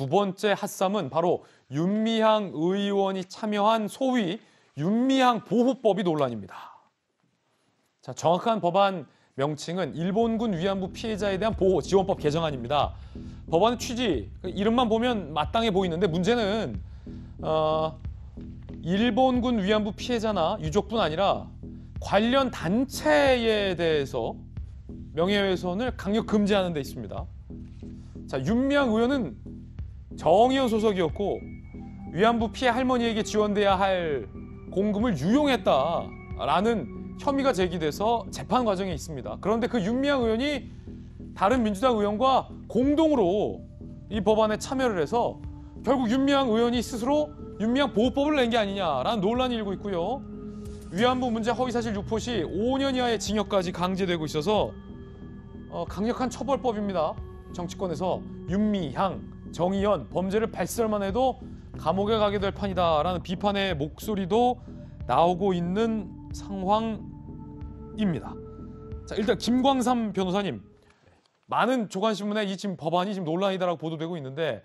두 번째 핫삼은 바로 윤미향 의원이 참여한 소위 윤미향 보호법이 논란입니다. 자, 정확한 법안 명칭은 일본군 위안부 피해자에 대한 보호 지원법 개정안입니다. 법안의 취지, 그 이름만 보면 마땅해 보이는데 문제는 어, 일본군 위안부 피해자나 유족뿐 아니라 관련 단체에 대해서 명예훼손을 강력 금지하는 데 있습니다. 자, 윤미향 의원은 정의원 소속이었고 위안부 피해 할머니에게 지원돼야 할 공금을 유용했다라는 혐의가 제기돼서 재판 과정에 있습니다. 그런데 그 윤미향 의원이 다른 민주당 의원과 공동으로 이 법안에 참여를 해서 결국 윤미향 의원이 스스로 윤미향 보호법을 낸 게 아니냐라는 논란이 일고 있고요. 위안부 문제 허위사실 유포 시 5년 이하의 징역까지 강제되고 있어서 어, 강력한 처벌법입니다. 정치권에서 윤미향 정의연 범죄를 발설만 해도 감옥에 가게 될 판이다라는 비판의 목소리도 나오고 있는 상황입니다. 자, 일단 김광삼 변호사님 많은 조간신문에 이 지금 법안이 지금 논란이다라고 보도되고 있는데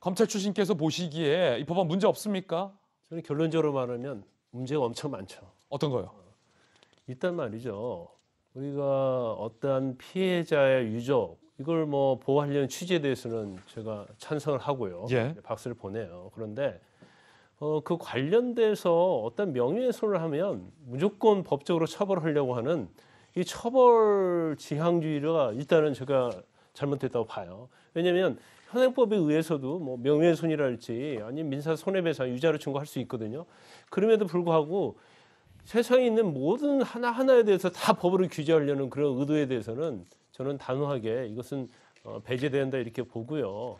검찰 출신께서 보시기에 이 법안 문제 없습니까? 저는 결론적으로 말하면 문제가 엄청 많죠. 어떤 거요? 일단 말이죠. 우리가 어떠한 피해자의 유족 이걸 뭐 보호하려는 취지에 대해서는 제가 찬성을 하고요. 예. 박수를 보내요. 그런데 어, 그 관련돼서 어떤 명예훼손을 하면 무조건 법적으로 처벌하려고 하는 이 처벌 지향주의가 일단은 제가 잘못됐다고 봐요. 왜냐하면 현행법에 의해서도 뭐 명예훼손이랄지 아니면 민사 손해배상 유자로 증거할수 있거든요. 그럼에도 불구하고 세상에 있는 모든 하나하나에 대해서 다 법으로 규제하려는 그런 의도에 대해서는 저는 단호하게 이것은 어, 배제된다 이렇게 보고요.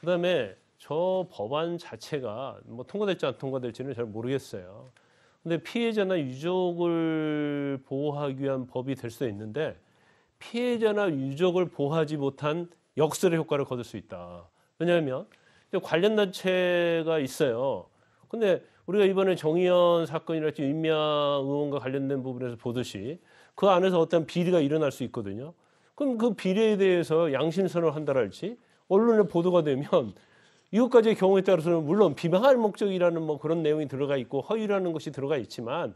그다음에 저 법안 자체가 뭐 통과될지 안 통과될지는 잘 모르겠어요. 근데 피해자나 유족을 보호하기 위한 법이 될 수 있는데 피해자나 유족을 보호하지 못한 역설의 효과를 거둘 수 있다. 왜냐하면 관련 단체가 있어요. 근데 우리가 이번에 정의연 사건이랄지 임야 의원과 관련된 부분에서 보듯이 그 안에서 어떤 비리가 일어날 수 있거든요. 그럼 그 비례에 대해서 양심선언을 한다랄지 언론에 보도가 되면 이것까지의 경우에 따라서는 물론 비방할 목적이라는 뭐 그런 내용이 들어가 있고 허위라는 것이 들어가 있지만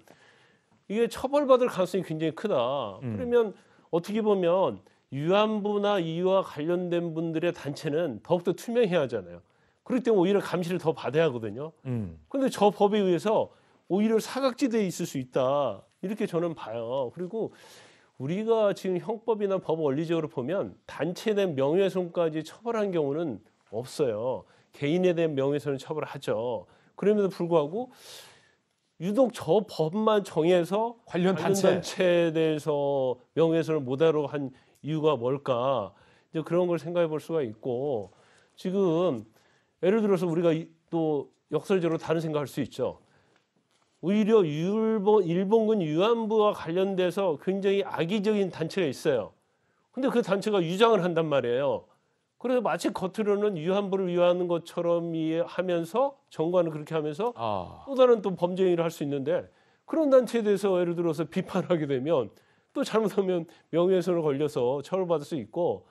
이게 처벌받을 가능성이 굉장히 크다. 음. 그러면 어떻게 보면 유안부나 이와 관련된 분들의 단체는 더욱더 투명해야 하잖아요. 그럴 때 오히려 감시를 더 받아야 하거든요. 음. 근데 저 법에 의해서 오히려 사각지대에 있을 수 있다. 이렇게 저는 봐요. 그리고 우리가 지금 형법이나 법 원리적으로 보면 단체에 대한 명예훼손까지 처벌한 경우는 없어요. 개인에 대한 명예훼손은 처벌하죠. 그럼에도 불구하고 유독 저 법만 정해서 관련, 단체. 에 대해서 명예훼손을 못하러 한 이유가 뭘까? 이제 그런 걸 생각해 볼 수가 있고 지금 예를 들어서 우리가 또 역설적으로 다른 생각할 수 있죠. 오히려 일본, 일본군 유안부와 관련돼서 굉장히 악의적인 단체가 있어요. 근데 그 단체가 유장을 한단 말이에요. 그래서 마치 겉으로는 유한부를 위하는 것처럼 하면서 정관을 그렇게 하면서 아. 또 다른 또 범죄 행위를 할 수 있는데 그런 단체에 대해서 예를 들어서 비판하게 되면 또 잘못하면 명예훼손을 걸려서 처벌받을 수 있고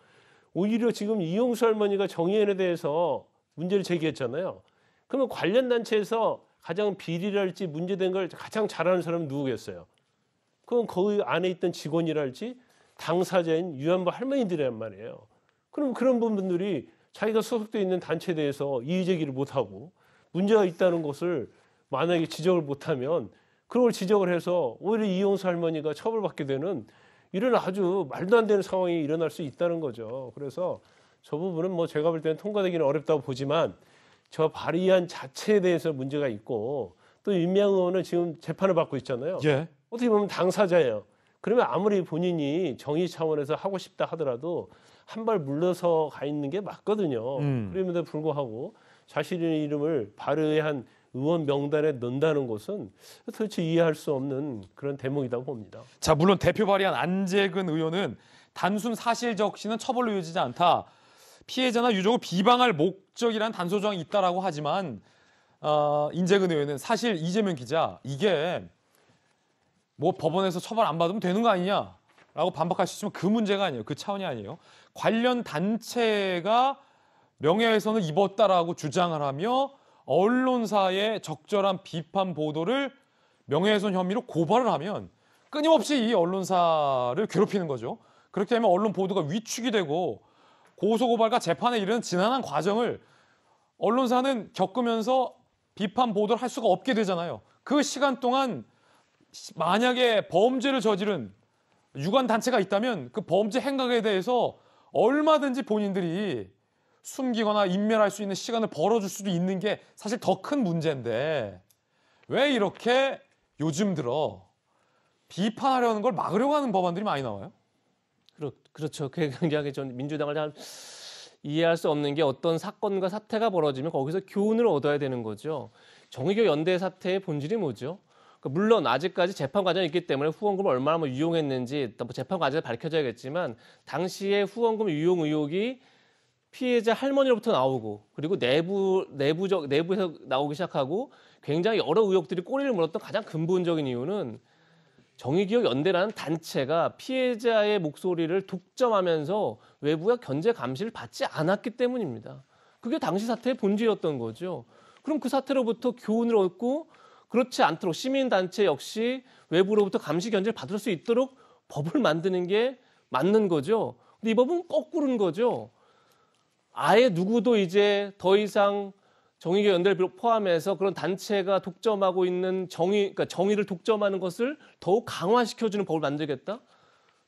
오히려 지금 이용수 할머니가 정의연에 대해서 문제를 제기했잖아요. 그러면 관련 단체에서 가장 비리랄지 문제된 걸 가장 잘하는 사람은 누구겠어요? 그건 거기 안에 있던 직원이랄지 당사자인 유한부 할머니들이란 말이에요. 그럼 그런 분들이 자기가 소속되어 있는 단체에 대해서 이의 제기를 못하고 문제가 있다는 것을 만약에 지적을 못하면 그걸 지적을 해서 오히려 이용수 할머니가 처벌받게 되는 이런 아주 말도 안 되는 상황이 일어날 수 있다는 거죠. 그래서 저 부분은 뭐 제가 볼 때는 통과되기는 어렵다고 보지만 저발의한 자체에 대해서 문제가 있고 또윤명 의원은 지금 재판을 받고 있잖아요. 예. 어떻게 보면 당사자예요. 그러면 아무리 본인이 정의 차원에서 하고 싶다 하더라도 한 발 물러서 가 있는 게 맞거든요. 음. 그럼에도 불구하고 자신의 이름을 발의한 의원 명단에 넣는다는 것은 도대체 이해할 수 없는 그런 대목이라고 봅니다. 자, 물론 대표 발의한 안재근 의원은 단순 사실 적시는 처벌로 이어지지 않다. 피해자나 유족을 비방할 목적이란 단서조항이 있다라고 하지만 어, 인재근 의원은 사실 이재명 기자 이게 뭐 법원에서 처벌 안 받으면 되는 거 아니냐라고 반박하시지만그 문제가 아니에요. 그 차원이 아니에요. 관련 단체가 명예훼손을 입었다라고 주장을 하며 언론사의 적절한 비판 보도를 명예훼손 혐의로 고발을 하면 끊임없이 이 언론사를 괴롭히는 거죠. 그렇게 되면 언론 보도가 위축이 되고 고소고발과 재판에 이르는 지난한 과정을 언론사는 겪으면서 비판 보도를 할 수가 없게 되잖아요. 그 시간 동안 만약에 범죄를 저지른 유관 단체가 있다면 그 범죄 행각에 대해서 얼마든지 본인들이 숨기거나 인멸할 수 있는 시간을 벌어줄 수도 있는 게 사실 더 큰 문제인데 왜 이렇게 요즘 들어 비판하려는 걸 막으려고 하는 법안들이 많이 나와요? 그렇죠. 그게 굉장히 전 민주당을 잘 이해할 수 없는 게 어떤 사건과 사태가 벌어지면 거기서 교훈을 얻어야 되는 거죠. 정의교 연대 사태의 본질이 뭐죠? 그러니까 물론 아직까지 재판 과정이 있기 때문에 후원금을 얼마나 뭐 유용했는지 뭐 재판 과정에 밝혀져야겠지만 당시에 후원금 유용 의혹이 피해자 할머니로부터 나오고 그리고 내부 내부적 내부에서 나오기 시작하고 굉장히 여러 의혹들이 꼬리를 물었던 가장 근본적인 이유는 정의기억 연대라는 단체가 피해자의 목소리를 독점하면서 외부의 견제 감시를 받지 않았기 때문입니다. 그게 당시 사태의 본질이었던 거죠. 그럼 그 사태로부터 교훈을 얻고 그렇지 않도록 시민단체 역시 외부로부터 감시 견제를 받을 수 있도록 법을 만드는 게 맞는 거죠. 근데 이 법은 거꾸로인 거죠. 아예 누구도 이제 더 이상 정의교 연대를 포함해서 그런 단체가 독점하고 있는 정의, 그러니까 정의를 독점하는 것을 더욱 강화시켜주는 법을 만들겠다?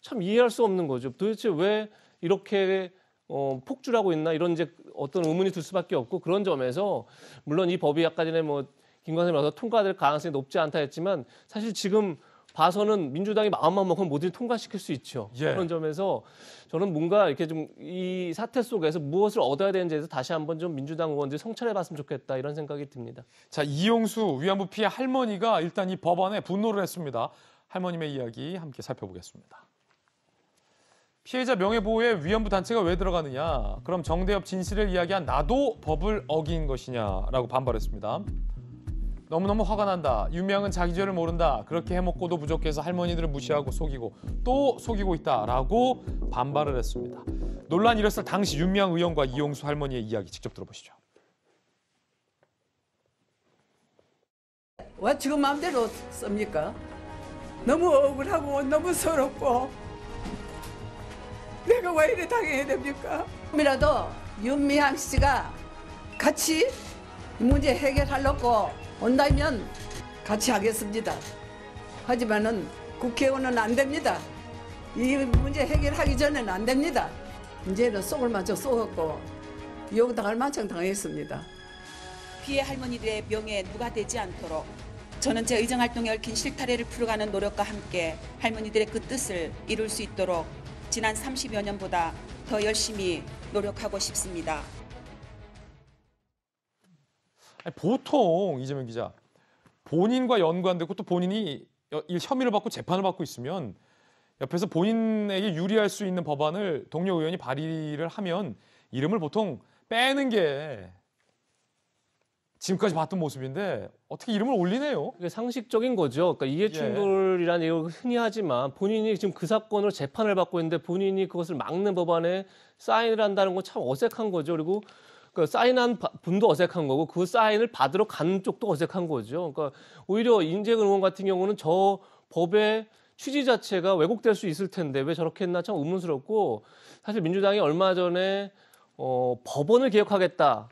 참 이해할 수 없는 거죠. 도대체 왜 이렇게 어, 폭주하고 있나 이런 이제 어떤 의문이 들 수밖에 없고 그런 점에서 물론 이 법이 아까 전에 뭐 김광삼이 와서 통과될 가능성이 높지 않다 했지만 사실 지금 봐서는 민주당이 마음만 먹으면 뭐든지 통과시킬 수 있죠. 예. 그런 점에서 저는 뭔가 이렇게 좀 이 사태 속에서 무엇을 얻어야 되는지에서 다시 한번 좀 민주당 의원들이 성찰해봤으면 좋겠다 이런 생각이 듭니다. 자 이용수 위안부 피해 할머니가 일단 이 법안에 분노를 했습니다. 할머님의 이야기 함께 살펴보겠습니다. 피해자 명예보호에 위안부 단체가 왜 들어가느냐? 그럼 정대협 진실을 이야기한 나도 법을 어긴 것이냐라고 반발했습니다. 너무너무 화가 난다. 윤미향은 자기 죄를 모른다. 그렇게 해먹고도 부족해서 할머니들을 무시하고 속이고 또 속이고 있다라고 반발을 했습니다. 논란이 일었을 당시 윤미향 의원과 이용수 할머니의 이야기 직접 들어보시죠. 왜 지금 마음대로 씁니까? 너무 억울하고 너무 서럽고 내가 왜 이래 당해야 됩니까? 이라도 윤미향 씨가 같이 문제 해결하려고 온다면 같이 하겠습니다. 하지만은 국회의원은 안 됩니다. 이 문제 해결하기 전에는 안 됩니다. 이제는 속을 맞춰 쏘았고 욕당할 만청 당했습니다. 피해 할머니들의 명예에 누가 되지 않도록 저는 제 의정 활동에 얽힌 실타래를 풀어가는 노력과 함께 할머니들의 그 뜻을 이룰 수 있도록 지난 30여 년보다 더 열심히 노력하고 싶습니다. 아니, 보통 이재명 기자 본인과 연관되고 또 본인이 혐의를 받고 재판을 받고 있으면 옆에서 본인에게 유리할 수 있는 법안을 동료 의원이 발의를 하면 이름을 보통 빼는 게 지금까지 봤던 모습인데 어떻게 이름을 올리네요? 이게 상식적인 거죠. 그러니까 이해충돌이라는 예. 얘기를 흔히 하지만 본인이 지금 그 사건으로 재판을 받고 있는데 본인이 그것을 막는 법안에 사인을 한다는 건 참 어색한 거죠. 그리고 그 사인한 분도 어색한 거고 그 사인을 받으러 간 쪽도 어색한 거죠. 그러니까 오히려 인재근원 같은 경우는 저 법의 취지 자체가 왜곡될 수 있을 텐데 왜 저렇게 했나 참 의문스럽고 사실 민주당이 얼마 전에 어, 법원을 개혁하겠다라는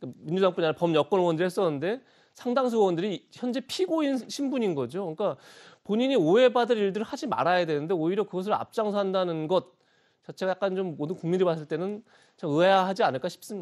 그 민주당뿐이 아니라 법여권 의원들 했었는데 상당수 의원들이 현재 피고인 신분인 거죠. 그러니까 본인이 오해받을 일들을 하지 말아야 되는데 오히려 그것을 앞장서 한다는 것 자체가 약간 좀 모든 국민들이 봤을 때는 참 의아하지 않을까 싶습니다.